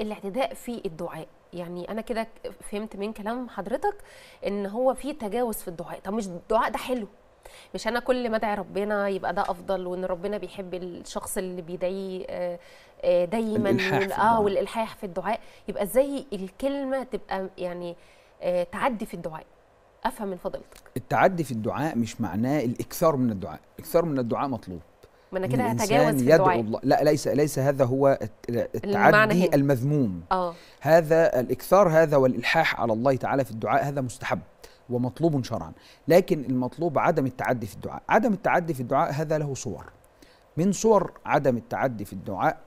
الاعتداء في الدعاء يعني انا كده فهمت من كلام حضرتك ان هو في تجاوز في الدعاء طب مش الدعاء ده حلو مش انا كل ما ادعي ربنا يبقى ده افضل وان ربنا بيحب الشخص اللي بيدعيه آه، آه، دايما اه والالحاح في الدعاء يبقى ازاي الكلمه تبقى يعني آه، تعدي في الدعاء افهم من فضيلتك التعدي في الدعاء مش معناه الاكثار من الدعاء اكثار من الدعاء مطلوب ما انا كده هتجاوز في يدعو الله لا ليس ليس هذا هو التعدي المذموم آه. هذا الاكثار هذا والالحاح على الله تعالى في الدعاء هذا مستحب ومطلوب شرعا لكن المطلوب عدم التعدي في الدعاء عدم التعدي في الدعاء هذا له صور من صور عدم التعدي في الدعاء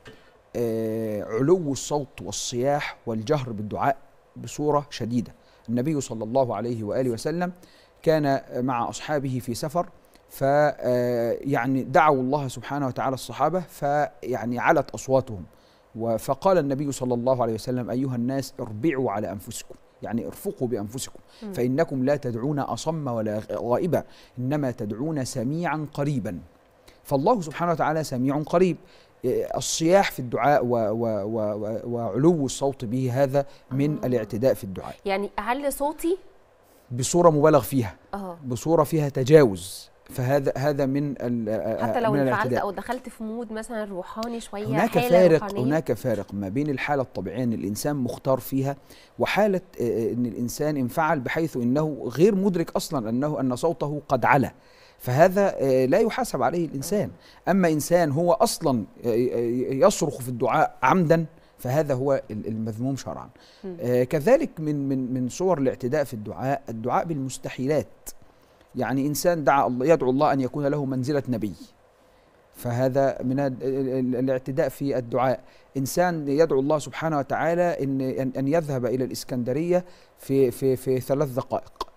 آه علو الصوت والصياح والجهر بالدعاء بصورة شديدة النبي صلى الله عليه وآله وسلم كان مع أصحابه في سفر فيعني آه، دعوا الله سبحانه وتعالى الصحابة فيعني علت أصواتهم فقال النبي صلى الله عليه وسلم أيها الناس اربعوا على أنفسكم يعني ارفقوا بأنفسكم فإنكم لا تدعون أصم ولا غائبا إنما تدعون سميعا قريبا فالله سبحانه وتعالى سميع قريب آه، الصياح في الدعاء و و و وعلو الصوت به هذا من الاعتداء في الدعاء يعني أعلى صوتي بصورة مبالغ فيها آه. بصورة فيها تجاوز فهذا هذا من آه، آه، آه، حتى لو من انفعلت او دخلت في مود مثلا روحاني شويه هناك حالة فارق روحانية. هناك فارق ما بين الحاله الطبيعيه ان الانسان مختار فيها وحاله ان الانسان انفعل بحيث انه غير مدرك اصلا انه ان صوته قد علا فهذا لا يحاسب عليه الانسان اما انسان هو اصلا يصرخ في الدعاء عمدا فهذا هو المذموم شرعا كذلك من من من صور الاعتداء في الدعاء الدعاء بالمستحيلات يعني إنسان دعا الله يدعو الله أن يكون له منزلة نبي فهذا من الاعتداء في الدعاء انسان يدعو الله سبحانه وتعالى ان ان يذهب الى الاسكندريه في في في ثلاث دقائق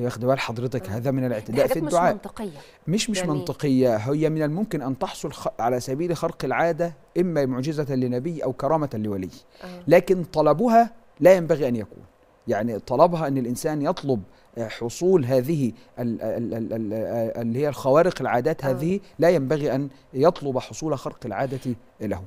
واخد طيب بال حضرتك هذا من الاعتداء في الدعاء مش منطقيه مش مش يعني منطقيه هي من الممكن ان تحصل على سبيل خرق العاده اما معجزه لنبي او كرامه لولي آه. لكن طلبها لا ينبغي ان يكون يعني طلبها ان الانسان يطلب آه، حصول هذه اللي هي الخوارق العادات آه. هذه لا ينبغي ان يطلب حصول خرق العاده له